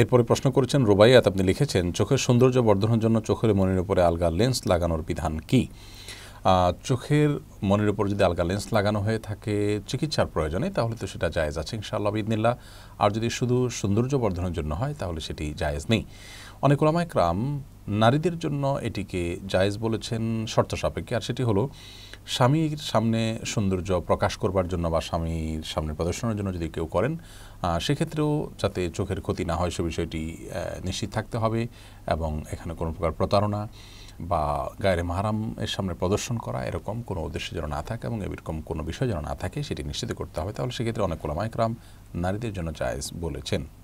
এরপরে প্রশ্ন করেছেন রুবাইয়াত আপনি লিখেছেন চোখের সৌন্দর্য বর্ধনের জন্য চোখের মনের উপরে আলগা লেন্স লাগানোর বিধান কি চোখের মনের উপর যদি আলগা লেন্স লাগানো হয়ে থাকে চিকিৎসার প্রয়োজনে তাহলে তো সেটা জায়েজ আছে ইনশাআল্লাহ বিদিনিল্লা আর যদি শুধু সৌন্দর্য বর্ধনের জন্য হয় তাহলে সেটি জায়েজ নেই অনেক ওলামায় ক্রাম নারীদের জন্য এটিকে জায়েজ বলেছেন শর্ত সাপেক্ষে আর সেটি হলো স্বামীর সামনে সৌন্দর্য প্রকাশ করবার জন্য বা স্বামীর সামনে প্রদর্শনের জন্য যদি কেউ করেন সেক্ষেত্রেও যাতে চোখের ক্ষতি না হয় সে বিষয়টি নিশ্চিত থাকতে হবে এবং এখানে কোনো প্রকার প্রতারণা বা গায়ের মাহারাম এর সামনে প্রদর্শন করা এরকম কোনো উদ্দেশ্য যেন না থাকে এবং এরকম কোনো বিষয় যেন না থাকে সেটি নিশ্চিত করতে হবে তাহলে সেক্ষেত্রে অনেক ওলামাইকরাম নারীদের জন্য জায়েজ বলেছেন